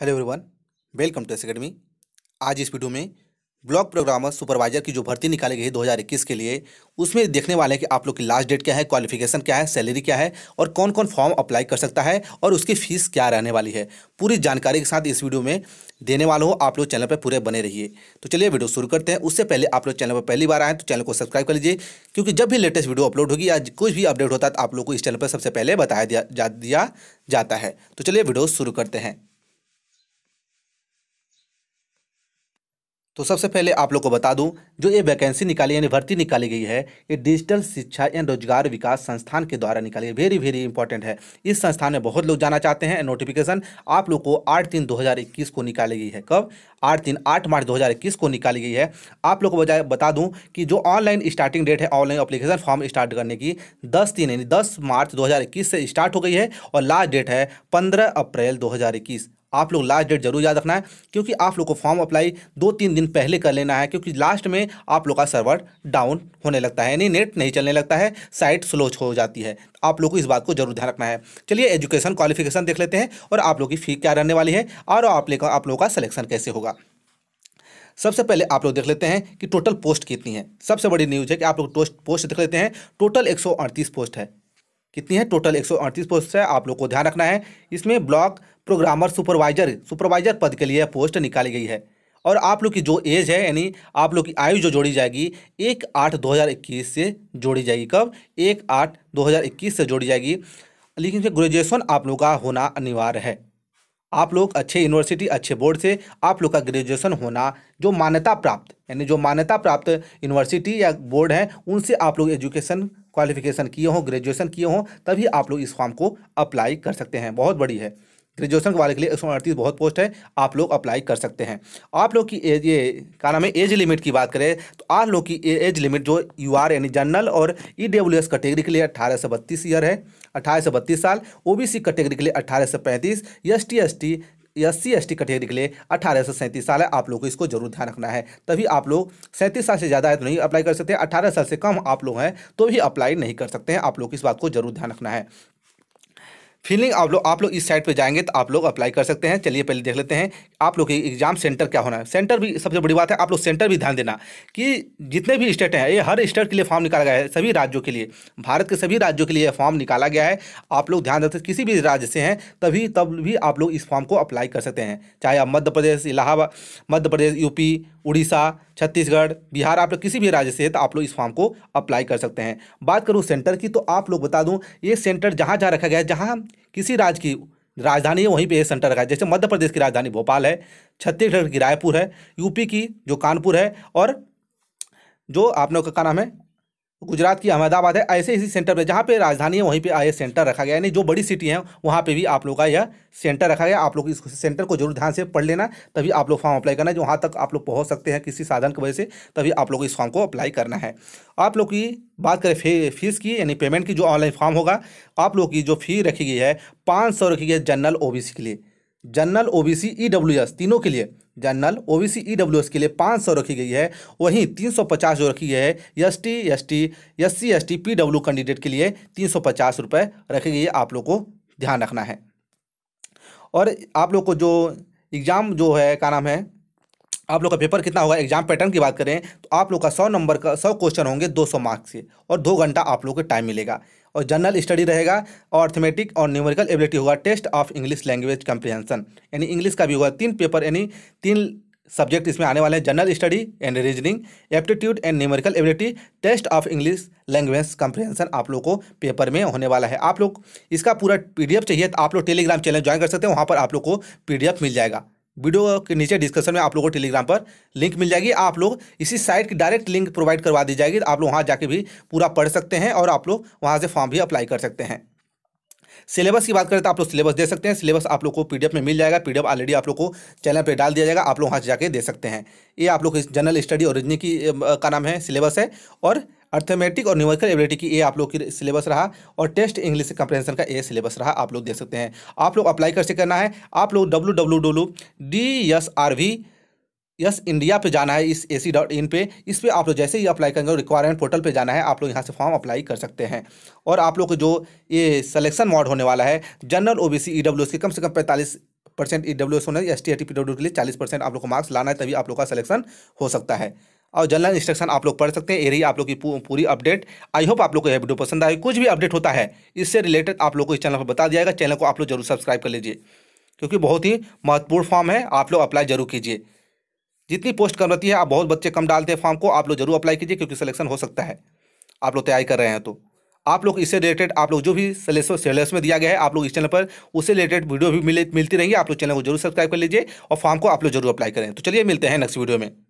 hello everyone welcome to S academy आज इस video में ब्लॉक प्रोग्रामर सुपरवाइजर की जो भर्ती निकाली गई है 2021 के लिए उसमें देखने वाले हैं कि आप लोग की लास्ट डेट क्या है क्वालिफिकेशन क्या है सैलरी क्या है और कौन कौन फॉर्म अप्लाई कर सकता है और उसकी फीस क्या रहने वाली है पूरी जानकारी के साथ इस वीडियो में देने वालों हो आप लोग चैनल पर पूरे बने रहिए तो चलिए वीडियो शुरू करते हैं उससे पहले आप लोग चैनल पर पहली बार आएँ तो चैनल को सब्सक्राइब कर लीजिए क्योंकि जब भी लेटेस्ट वीडियो अपलोड होगी या कुछ भी अपडेट होता है तो आप लोग को इस चैनल पर सबसे पहले बताया दिया जाता है तो चलिए वीडियो शुरू करते हैं तो सबसे पहले आप लोग को बता दूं जो ये वैकेंसी निकाली यानी भर्ती निकाली गई है ये डिजिटल शिक्षा एंड रोजगार विकास संस्थान के द्वारा निकाली गई वेरी वेरी इंपॉर्टेंट है इस संस्थान में बहुत लोग जाना चाहते हैं नोटिफिकेशन आप लोग को आठ तीन दो हज़ार इक्कीस को निकाली गई है कब आठ तीन आठ मार्च दो हज़ार इक्कीस को निकाली गई है आप लोग को बजाय बता दूँ कि जो ऑनलाइन स्टार्टिंग डेट है ऑनलाइन अप्लीकेशन फॉर्म स्टार्ट करने की दस तीन यानी दस मार्च दो हज़ार इक्कीस से स्टार्ट हो गई है और लास्ट डेट है पंद्रह अप्रैल दो हज़ार इक्कीस आप लोग लास्ट डेट जरूर याद रखना है क्योंकि आप लोग को फॉर्म अप्लाई दो तीन दिन पहले कर लेना है क्योंकि लास्ट में आप लोग का सर्वर डाउन होने लगता है यानी नेट नहीं चलने लगता है साइट स्लो हो जाती है आप लोग को इस बात को जरूर ध्यान रखना है चलिए एजुकेशन क्वालिफिकेशन देख लेते हैं और आप लोग की फ़ी क्या रहने वाली है और आप आप लोगों का सलेक्शन कैसे होगा सबसे पहले आप लोग देख लेते हैं कि टोटल पोस्ट कितनी है सबसे बड़ी न्यूज़ है कि आप लोग पोस्ट देख लेते हैं टोटल एक पोस्ट है कितनी है टोटल एक पोस्ट है आप लोग को ध्यान रखना है इसमें ब्लॉक प्रोग्रामर सुपरवाइजर सुपरवाइजर पद के लिए पोस्ट निकाली गई है और आप लोग की जो एज है यानी आप लोग की आयु जो जोड़ी जाएगी एक आठ दो हज़ार इक्कीस से जोड़ी जाएगी कब एक आठ दो हज़ार इक्कीस से जोड़ी जाएगी लेकिन फिर ग्रेजुएशन आप लोग का होना अनिवार्य है आप लोग अच्छे यूनिवर्सिटी अच्छे बोर्ड से आप लोग का ग्रेजुएशन होना जो मान्यता प्राप्त यानी जो मान्यता प्राप्त यूनिवर्सिटी या बोर्ड हैं उनसे आप लोग एजुकेशन क्वालिफिकेशन किए हों ग्रेजुएशन किए हों तभी आप लोग इस फॉर्म को अप्लाई कर सकते हैं बहुत बड़ी है ग्रेजुएशन वाले के लिए एक सौ अड़तीस बहुत पोस्ट है आप लोग अप्लाई कर सकते हैं आप लोग की एज ये क्या नाम है एज लिमिट की बात करें तो आप लोग की एज लिमिट जो यू आर यानी जनरल और ई डब्ल्यू एस कैटेगरी के लिए अट्ठारह से बत्तीस ईयर है अट्ठारह से बत्तीस साल ओ बी सी कैटेगरी के लिए अट्ठारह से पैंतीस S T S T S C S T category के लिए अट्ठारह से सैंतीस साल है आप लोग को इसको जरूर ध्यान रखना है तभी आप लोग सैंतीस साल से ज़्यादा है तो नहीं अप्लाई कर सकते अट्ठारह साल से कम आप लोग हैं तो भी अप्लाई नहीं कर सकते हैं आप लोग इस बात को जरूर ध्यान रखना है फीलिंग आप लोग आप लोग इस साइट पे जाएंगे तो आप लोग अप्लाई कर सकते हैं चलिए पहले देख लेते हैं आप लोग की एग्जाम सेंटर क्या होना है सेंटर भी सबसे बड़ी बात है आप लोग सेंटर भी ध्यान देना कि जितने भी स्टेट हैं ये हर स्टेट के लिए फॉर्म निकाला गया है सभी राज्यों के लिए भारत के सभी राज्यों के लिए फॉर्म निकाला गया है आप लोग ध्यान देते किसी भी राज्य से हैं तभी तब भी आप लोग इस फॉर्म को अप्लाई कर सकते हैं चाहे आप मध्य प्रदेश इलाहाबाद मध्य प्रदेश यूपी उड़ीसा छत्तीसगढ़ बिहार आप लोग किसी भी राज्य से है तो आप लोग इस फॉर्म को अप्लाई कर सकते हैं बात करूँ सेंटर की तो आप लोग बता दूँ ये सेंटर जहाँ जहाँ रखा गया है जहाँ किसी राज्य की राजधानी है वहीं पे ये सेंटर रखा है जैसे मध्य प्रदेश की राजधानी भोपाल है छत्तीसगढ़ की रायपुर है यूपी की जो कानपुर है और जो आप लोग का नाम है गुजरात की अहमदाबाद है ऐसे इसी सेंटर पर जहाँ पे राजधानी है वहीं पे आई सेंटर रखा गया यानी जो बड़ी सिटी है वहाँ पे भी आप लोग का यह सेंटर रखा गया आप लोग इस सेंटर को जरूर ध्यान से पढ़ लेना तभी आप लोग फॉर्म अप्लाई करना है वहाँ तक आप लोग पहुँच सकते हैं किसी साधन की वजह से तभी आप लोग इस फॉर्म को अप्लाई करना है आप लोग की बात करें फे फीस की यानी पेमेंट की जो ऑनलाइन फॉर्म होगा आप लोग की जो फी रखी गई है पाँच रखी गई है जनरल ओ के लिए जनरल ओ बी तीनों के लिए जनरल ओबीसी ईडब्ल्यूएस e के लिए पाँच सौ रखी गई है वहीं तीन सौ पचास जो रखी गई है S T S T S C S T P W candidate के लिए तीन सौ पचास रखी गई है आप लोग को ध्यान रखना है और आप लोग को जो एग्ज़ाम जो है क्या नाम है आप लोग का पेपर कितना होगा एग्जाम पैटर्न की बात करें तो आप लोग का सौ नंबर का सौ क्वेश्चन होंगे दो सौ मार्क्स से और दो घंटा आप लोग को टाइम मिलेगा और जनरल स्टडी रहेगा और अर्थमेटिक और न्यूमेरिकल एबिलिटी होगा test of English language comprehension यानी इंग्लिश का भी होगा तीन पेपर यानी तीन सब्जेक्ट इसमें आने वाले हैं general study and reasoning aptitude and numerical ability test of English language comprehension आप लोग को पेपर में होने वाला है आप लोग इसका पूरा पी चाहिए तो आप लोग टेलीग्राम चैनल ज्वाइन कर सकते हैं वहाँ पर आप लोग को पी मिल जाएगा वीडियो के नीचे डिस्क्रिप्शन में आप लोगों को टेलीग्राम पर लिंक मिल जाएगी आप लोग इसी साइट की डायरेक्ट लिंक प्रोवाइड करवा दी जाएगी आप लोग वहाँ जाके भी पूरा पढ़ सकते हैं और आप लोग वहाँ से फॉर्म भी अप्लाई कर सकते हैं सिलेबस की बात करें तो आप लोग सिलेबस दे सकते हैं सिलेबस आप लोग को पीडीएफ में मिल जाएगा पीडीएफ ऑलरेडी आप लोग को चैनल पे डाल दिया जाएगा आप लोग वहाँ से जाके दे सकते हैं ये आप लोग जनरल स्टडी ओरिजिन की का नाम है सिलेबस है और अर्थमेटिक और न्यूमेरिकल एबिलिटी की ये आप लोग की सिलेबस रहा और टेस्ट इंग्लिश कंप्रेंसन का ये सिलेबस रहा आप लोग देख सकते हैं आप लोग अप्लाई कैसे करना है आप लोग W W W D S R V S India पे जाना है इस ए सी डॉट इन पर इस पर आप लोग जैसे ही अप्लाई करेंगे रिक्वायरमेंट पोर्टल पे जाना है आप लोग यहाँ से फॉर्म अप्लाई कर सकते हैं और आप लोग जो ये सिलेक्शन मॉड होने वाला है general O B C E W S के कम से कम पैंतालीस परसेंट ई डब्ल्यू एस होना है S T I T P W के लिए चालीस परसेंट आप लोग को मार्क्स लाना है तभी आप लोग का सिलेक्शन हो सकता है और जनरल इंस्ट्रक्शन आप लोग पढ़ सकते हैं ये रही आप लोग की पूरी अपडेट आई होप आप लोग को यह वीडियो पसंद आए कुछ भी अपडेट होता है इससे रिलेटेड आप लोग को इस चैनल पर बता दिया जाएगा चैनल को आप लोग जरूर सब्सक्राइब कर लीजिए क्योंकि बहुत ही महत्वपूर्ण फॉर्म है आप लोग अप्लाई जरूर कीजिए जितनी पोस्ट कम रहती है आप बहुत बच्चे कम डालते हैं फॉर्म को आप लोग जरूर अप्लाई कीजिए क्योंकि सिलेक्शन हो सकता है आप लोग तैयारी कर रहे हैं तो आप लोग इससे रिलेटेड आप लोग जो भी सिलेबस में दिया गया है आप लोग इस चैनल पर उससे रिलेटेड वीडियो भी मिले मिलती रहेंगी आप लोग चैनल को जरूर सब्सक्राइब कर लीजिए और फॉर्म को आप लोग जरूर अप्लाई करें तो चलिए मिलते हैं नेक्स्ट वीडियो में